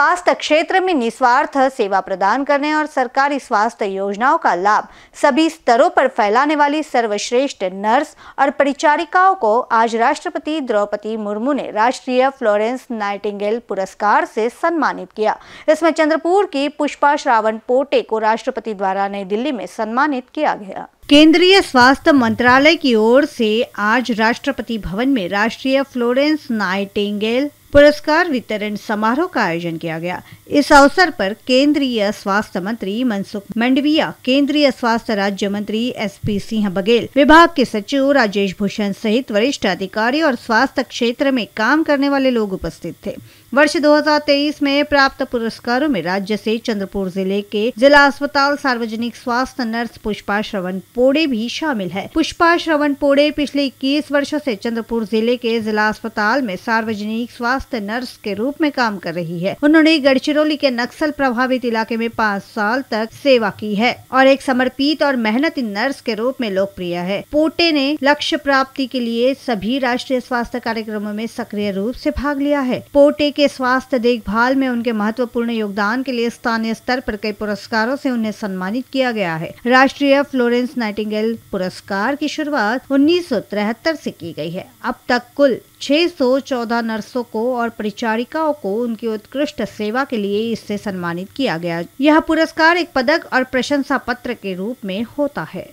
स्वास्थ्य क्षेत्र में निस्वार्थ सेवा प्रदान करने और सरकारी स्वास्थ्य योजनाओं का लाभ सभी स्तरों पर फैलाने वाली सर्वश्रेष्ठ नर्स और परिचारिकाओं को आज राष्ट्रपति द्रौपदी मुर्मू ने राष्ट्रीय फ्लोरेंस नाइटिंगेल पुरस्कार से सम्मानित किया इसमें चंद्रपुर की पुष्पा श्रावण पोटे को राष्ट्रपति द्वारा नई दिल्ली में सम्मानित किया गया केंद्रीय स्वास्थ्य मंत्रालय की ओर से आज राष्ट्रपति भवन में राष्ट्रीय फ्लोरेंस नाइटिंगेल पुरस्कार वितरण समारोह का आयोजन किया गया इस अवसर पर केंद्रीय स्वास्थ्य मंत्री मनसुख मंडविया केंद्रीय स्वास्थ्य राज्य मंत्री एस पी सिंह बघेल विभाग के सचिव राजेश भूषण सहित वरिष्ठ अधिकारी और स्वास्थ्य क्षेत्र में काम करने वाले लोग उपस्थित थे वर्ष 2023 में प्राप्त पुरस्कारों में राज्य से चंद्रपुर जिले के जिला अस्पताल सार्वजनिक स्वास्थ्य नर्स पुष्पा श्रवण पोड़े भी शामिल है पुष्पा श्रवण पोड़े पिछले इक्कीस वर्षो ऐसी चंद्रपुर जिले के जिला अस्पताल में सार्वजनिक स्वास्थ्य તે નર્સ કે રૂપ મે કામ કર રહી હૈ। ઉનહોને ગડચરોલી કે નક્સલ પ્રભાવિત इलाके મે 5 સાલ તક સેવા કી હૈ ઔર એક સમર્પિત ઔર મહેનતી નર્સ કે રૂપ મે લોકપ્રિય હૈ। પોટેને લક્ષ્ય પ્રાપ્તિ કે લિયે સભી રાષ્ટ્રીય સ્વાસ્થ્ય કાર્યક્રમો મે સક્રિય રૂપ સે ભાગ લિયા હૈ। પોટે કે સ્વાસ્થ્ય દેખભાલ મે ઉનકે મહત્વપૂર્ણ યોગદાન કે લિયે સ્થાનિક સ્તર પર કઈ પુરસ્કારો સે ઉનહે સન્માનિત કિયા ગયા હૈ। રાષ્ટ્રીય ફ્લોરેન્સ નાઇટિંગેલ પુરસ્કાર કી શુરૂઆત 1973 સે કી ગઈ હૈ। અભતક કુલ 614 नर्सों को और परिचारिकाओं को उनकी उत्कृष्ट सेवा के लिए इससे सम्मानित किया गया यह पुरस्कार एक पदक और प्रशंसा पत्र के रूप में होता है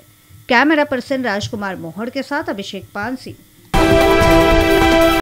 कैमरा पर्सन राजकुमार मोहर के साथ अभिषेक पानसी